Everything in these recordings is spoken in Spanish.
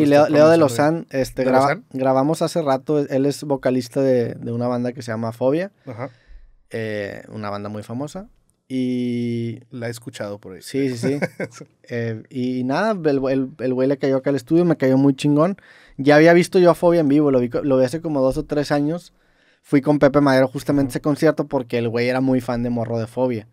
Y Leo, de eh. Lozán, este, grabamos hace rato, él es vocalista de, una banda que se llama Fobia, eh, una banda muy famosa. Y... La he escuchado por ahí. Sí, sí, sí. Eh, y nada, el, güey le cayó acá al estudio, me cayó muy chingón. Ya había visto yo a Fobia en vivo, lo vi, lo vi hace como dos o tres años. Fui con Pepe Madero justamente a ese concierto porque el güey era muy fan de Morro de Fobia.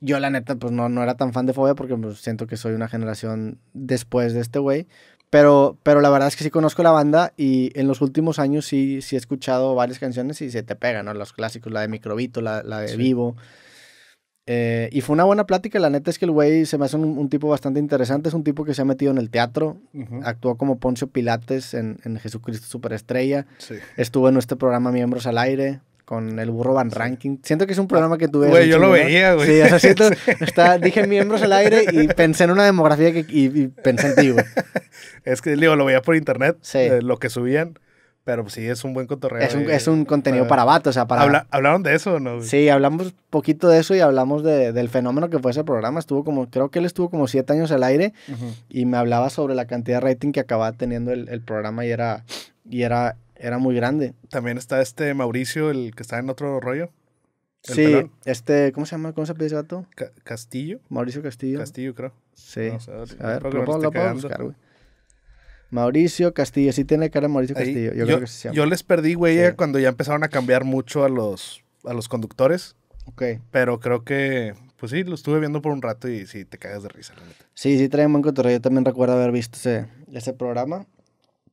Yo la neta, pues no, no era tan fan de Fobia porque pues, siento que soy una generación después de este güey. Pero, pero la verdad es que sí conozco la banda y en los últimos años sí, sí he escuchado varias canciones y se te pegan, ¿no? Los clásicos, la de Microbito, la, la de Vivo. Eh, y fue una buena plática. La neta es que el güey se me hace un, tipo bastante interesante. Es un tipo que se ha metido en el teatro. Actuó como Poncio Pilates en, en Jesucristo Superestrella. Estuvo en nuestro programa Miembros al Aire con el burro Van Ranking. Siento que es un programa que tuve. Güey, yo lo veía, güey. Sí, eso siento, dije miembros al aire y pensé en una demografía que, y, pensé en ti, güey. Es que, digo, lo veía por internet, eh, lo que subían. Pero sí, es un buen cotorreo. Es un, es un contenido eh, para, vato, o sea, para... ¿Hablaron de eso o no? Sí, hablamos poquito de eso y hablamos del fenómeno que fue ese programa. Estuvo como, creo que él estuvo como siete años al aire y me hablaba sobre la cantidad de rating que acababa teniendo el, el programa y era, y era era muy grande. También está este Mauricio, el que está en otro rollo. sí, este, ¿cómo se llama? ¿Cómo se pide ese gato? Castillo. Mauricio Castillo. Castillo, creo. Sí. a ver, lo, buscar, güey. Mauricio Castillo, sí tiene cara de Mauricio Castillo. Yo, creo que Yo les perdí, güey, cuando ya empezaron a cambiar mucho a los, a los conductores. Ok. Pero creo que, pues sí, lo estuve viendo por un rato y sí, te cagas de risa, Sí, sí, trae buen cotorreo. Yo también recuerdo haber visto ese, ese programa.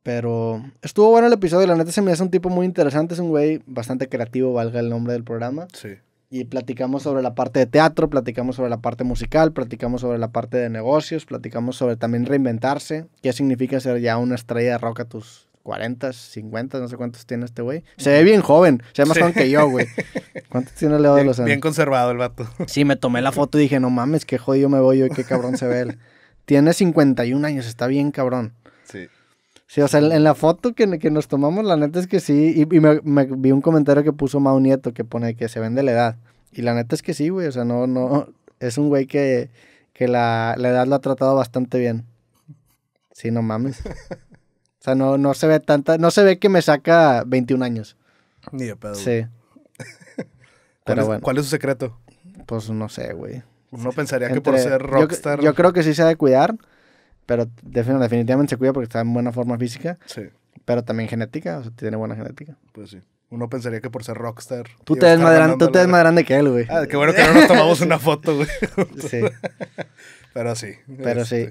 Pero estuvo bueno el episodio, la neta se me hace un tipo muy interesante, es un güey bastante creativo, valga el nombre del programa. Sí. Y platicamos sobre la parte de teatro, platicamos sobre la parte musical, platicamos sobre la parte de negocios, platicamos sobre también reinventarse, qué significa ser ya una estrella de rock a tus 40, 50, no sé cuántos tiene este güey. Se ve bien joven, se ve más joven que yo, güey. ¿Cuántos tiene Leo de los años? Bien conservado el vato. Sí, me tomé la foto y dije, no mames, qué jodido me voy yo y qué cabrón se ve él. Tiene 51 años, está bien cabrón. Sí. Sí, o sea, en, la foto que, que, nos tomamos, la neta es que sí. Y, me, vi un comentario que puso Mao Nieto que pone que se vende la edad. Y la neta es que sí, güey. O sea, no, no. Es un güey que, que la, edad lo ha tratado bastante bien. Sí, no mames. O sea, no, no se ve tanta. No se ve que me saca 21 años. Ni de pedo. Sí. Pero ¿Cuál, es, bueno. ¿Cuál es su secreto? Pues no sé, güey. Uno pensaría que por ser rockstar. Yo, yo creo que sí se ha de cuidar. Pero definitivamente se cuida porque está en buena forma física. Sí. Pero también genética, o sea, tiene buena genética. Pues sí. Uno pensaría que por ser rockstar. Tú te ves, más grande, más grande que él, güey. Ah, qué bueno que no nos tomamos una foto, güey. sí. Pero sí. Pero sí. Este,